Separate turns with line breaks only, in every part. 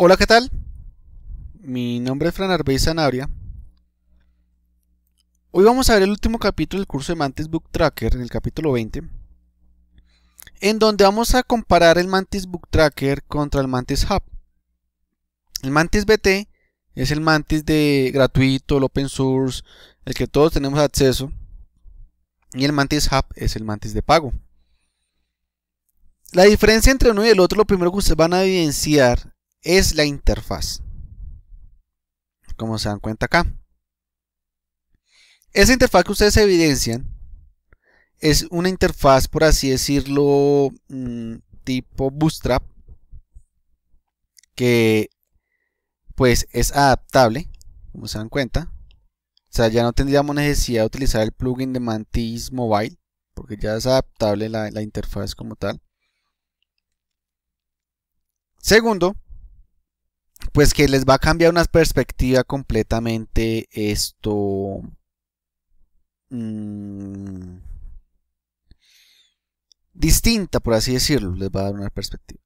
Hola, ¿qué tal? Mi nombre es Fran Arbey Zanabria. Hoy vamos a ver el último capítulo del curso de Mantis Book Tracker, en el capítulo 20, en donde vamos a comparar el Mantis Book Tracker contra el Mantis Hub. El Mantis BT es el Mantis de gratuito, el open source, el que todos tenemos acceso, y el Mantis Hub es el Mantis de pago. La diferencia entre uno y el otro, lo primero que ustedes van a evidenciar es la interfaz. Como se dan cuenta acá. Esa interfaz que ustedes evidencian es una interfaz, por así decirlo, mm, tipo Bootstrap, que pues es adaptable, como se dan cuenta. O sea, ya no tendríamos necesidad de utilizar el plugin de Mantis Mobile, porque ya es adaptable la, la interfaz como tal. Segundo, pues que les va a cambiar una perspectiva completamente esto. Mm, distinta, por así decirlo, les va a dar una perspectiva.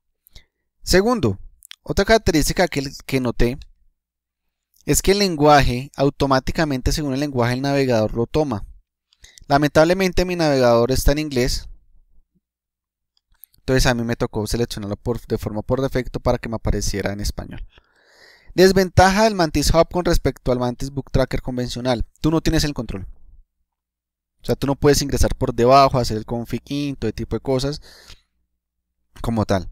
Segundo, otra característica que, que noté es que el lenguaje automáticamente según el lenguaje el navegador lo toma. Lamentablemente mi navegador está en inglés. Entonces a mí me tocó seleccionarlo por, de forma por defecto para que me apareciera en español. Desventaja del Mantis Hub con respecto al Mantis Book Tracker convencional. Tú no tienes el control. O sea, tú no puedes ingresar por debajo, hacer el config quinto todo tipo de cosas como tal.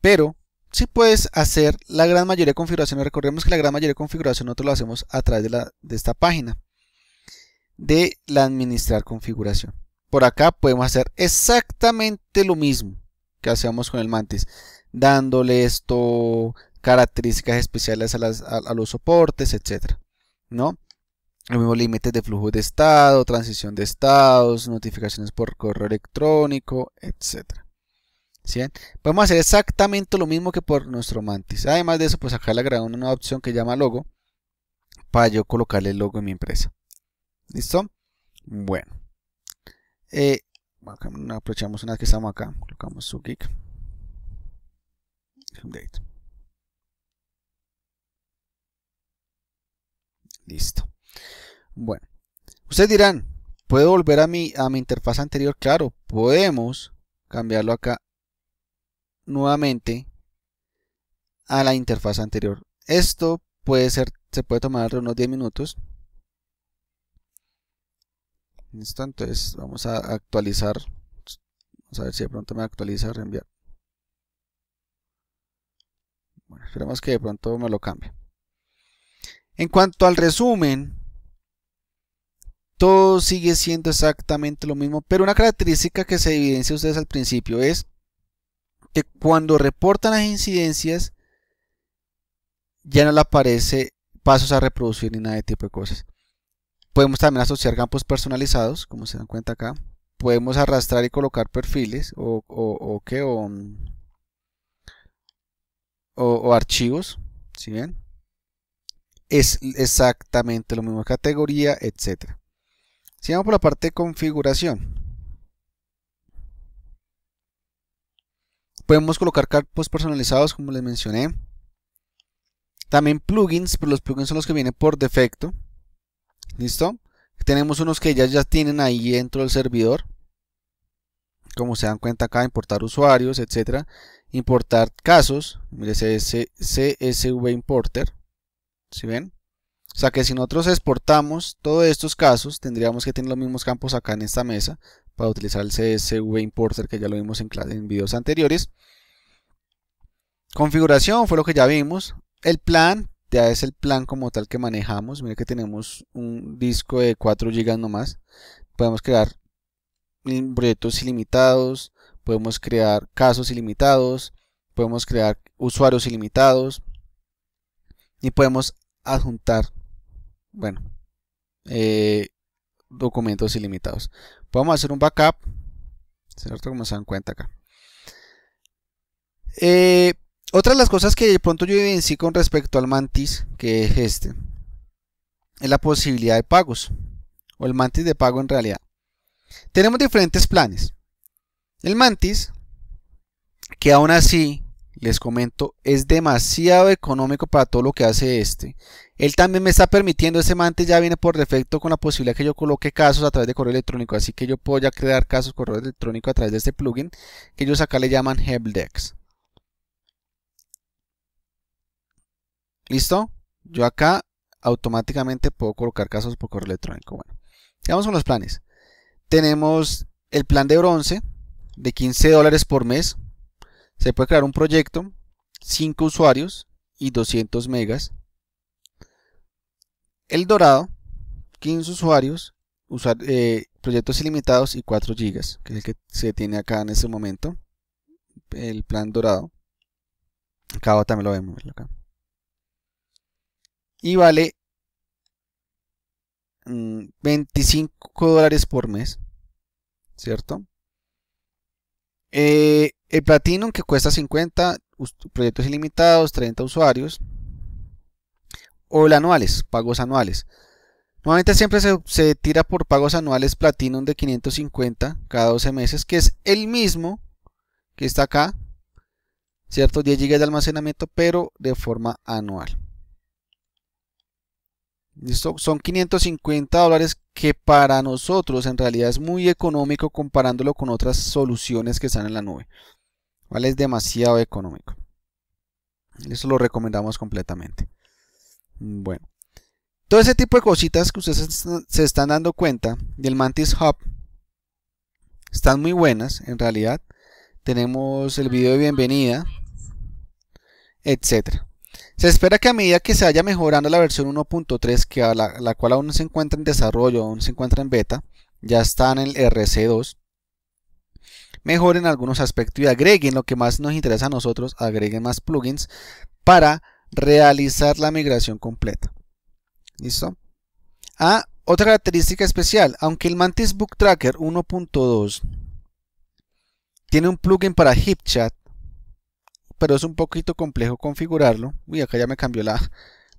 Pero sí puedes hacer la gran mayoría de configuraciones. Recordemos que la gran mayoría de configuración nosotros lo hacemos a través de, de esta página de la administrar configuración. Por acá podemos hacer exactamente lo mismo que hacíamos con el mantis dándole esto, características especiales a, los soportes, etc. ¿no? Los mismos límites de flujo de estado, transición de estados, notificaciones por correo electrónico, etc. vamos Podemos hacer exactamente lo mismo que por nuestro mantis. Además de eso, pues acá le agregamos una opción que llama logo para yo colocarle el logo en mi empresa. ¿Listo? Bueno. Eh, aprovechamos una vez que estamos acá. Colocamos su geek. Update. Listo. Bueno, ustedes dirán, ¿puedo volver a mi, a mi interfaz anterior? Claro, podemos cambiarlo acá nuevamente a la interfaz anterior. Esto puede ser, se puede tomar unos 10 minutos. Listo, entonces vamos a actualizar. Vamos a ver si de pronto me actualiza, reenviar. Bueno, esperemos que de pronto me lo cambie. En cuanto al resumen, todo sigue siendo exactamente lo mismo, pero una característica que se evidencia ustedes al principio es que cuando reportan las incidencias, ya no le aparece pasos a reproducir ni nada de tipo de cosas. Podemos también asociar campos personalizados, como se dan cuenta acá. Podemos arrastrar y colocar perfiles o, ¿qué? o, mm, archivos, es exactamente lo mismo, categoría, etc. Sigamos por la parte de configuración. Podemos colocar campos personalizados, como les mencioné. También plugins, pero los plugins son los que vienen por defecto. ¿Listo? Tenemos unos que ya, ya tienen ahí dentro del servidor. Como se dan cuenta acá, importar usuarios, etc. Importar casos. Mire, CSV Importer si ven? O sea que si nosotros exportamos todos estos casos, tendríamos que tener los mismos campos acá en esta mesa para utilizar el CSV Importer que ya lo vimos en, en videos anteriores. Configuración fue lo que ya vimos. El plan, ya es el plan como tal que manejamos. Mira que tenemos un disco de 4 GB nomás. Podemos crear proyectos ilimitados, podemos crear casos ilimitados, podemos crear usuarios ilimitados y podemos adjuntar, bueno, eh, documentos ilimitados. Podemos hacer un backup, ¿cierto? Como se dan cuenta acá. Eh, otra de las cosas que de pronto yo evidencié con respecto al mantis, que es este, es la posibilidad de pagos, o el mantis de pago en realidad. Tenemos diferentes planes. El mantis, que aún así les comento, es demasiado económico para todo lo que hace este. Él también me está permitiendo, ese mante ya viene por defecto con la posibilidad que yo coloque casos a través de correo electrónico, así que yo puedo ya crear casos correo electrónico a través de este plugin, que ellos acá le llaman Helpdex. ¿Listo? Yo acá automáticamente puedo colocar casos por correo electrónico. Bueno, vamos con los planes. Tenemos el plan de bronce de 15 dólares por mes se puede crear un proyecto, 5 usuarios y 200 megas. El Dorado, 15 usuarios, usar, eh, proyectos ilimitados y 4 gigas, que es el que se tiene acá en este momento. El plan Dorado. Acá también lo vemos. Acá. Y vale 25 mm, dólares por mes, ¿cierto? Eh, el Platinum que cuesta 50 proyectos ilimitados, 30 usuarios. O el anuales, pagos anuales. Normalmente siempre se, se, tira por pagos anuales Platinum de 550 cada 12 meses, que es el mismo que está acá, ¿cierto? 10 GB de almacenamiento, pero de forma anual. ¿Listo? Son 550 dólares que para nosotros en realidad es muy económico comparándolo con otras soluciones que están en la nube. Es demasiado económico. Eso lo recomendamos completamente. Bueno. Todo ese tipo de cositas que ustedes se están dando cuenta del Mantis Hub están muy buenas en realidad. Tenemos el video de bienvenida, etcétera. Se espera que a medida que se vaya mejorando la versión 1.3, que a la, la, cual aún se encuentra en desarrollo, aún se encuentra en beta, ya está en el RC2, mejoren algunos aspectos y agreguen lo que más nos interesa a nosotros, agreguen más plugins para realizar la migración completa. ¿Listo? Ah, otra característica especial, aunque el Mantis Book Tracker 1.2 tiene un plugin para HipChat, pero es un poquito complejo configurarlo. Uy, acá ya me cambió la,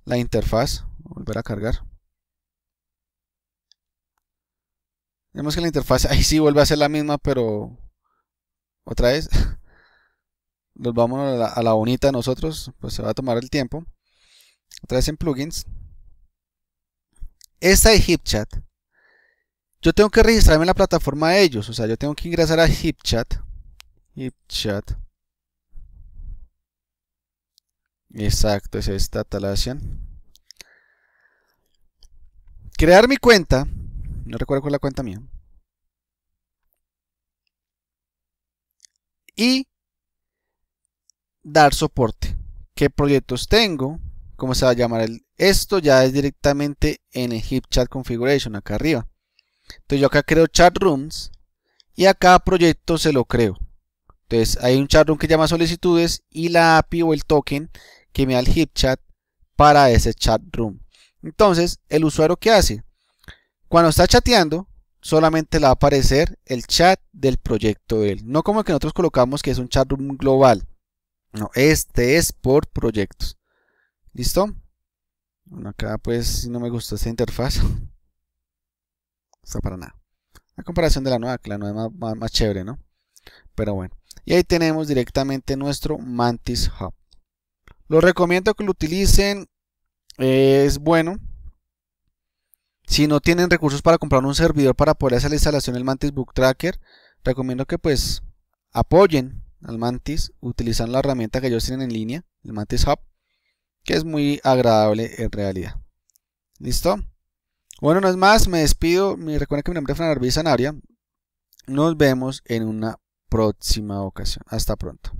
la interfaz. Voy a volver a cargar. Vemos que la interfaz ahí sí vuelve a ser la misma, pero otra vez, nos vamos a la, bonita nosotros, pues se va a tomar el tiempo. Otra vez en plugins. Esta es HipChat, yo tengo que registrarme en la plataforma de ellos, o sea, yo tengo que ingresar a HipChat. HipChat. Exacto, es esta talación Crear mi cuenta. No recuerdo cuál es la cuenta mía. y dar soporte. ¿Qué proyectos tengo? ¿Cómo se va a llamar el, esto? Ya es directamente en el HipChat Configuration, acá arriba. Entonces yo acá creo chat rooms y acá cada proyecto se lo creo. Entonces hay un chat room que llama solicitudes y la API o el token que me da el HipChat para ese chat room. Entonces, el usuario que hace, cuando está chateando, solamente le va a aparecer el chat del proyecto de él. No como que nosotros colocamos que es un chat global. No, este es por proyectos. ¿Listo? Bueno, acá pues no me gusta esta interfaz. está para nada. La comparación de la nueva, que la nueva es más, chévere, ¿no? Pero bueno. Y ahí tenemos directamente nuestro Mantis Hub. Lo recomiendo que lo utilicen. es bueno. Si no tienen recursos para comprar un servidor para poder hacer la instalación del Mantis Book Tracker, recomiendo que pues apoyen al Mantis utilizando la herramienta que ellos tienen en línea, el Mantis Hub, que es muy agradable en realidad. ¿Listo? Bueno, no es más, me despido. Me recuerden que mi nombre es Fran Arbiz Nos vemos en una próxima ocasión. Hasta pronto.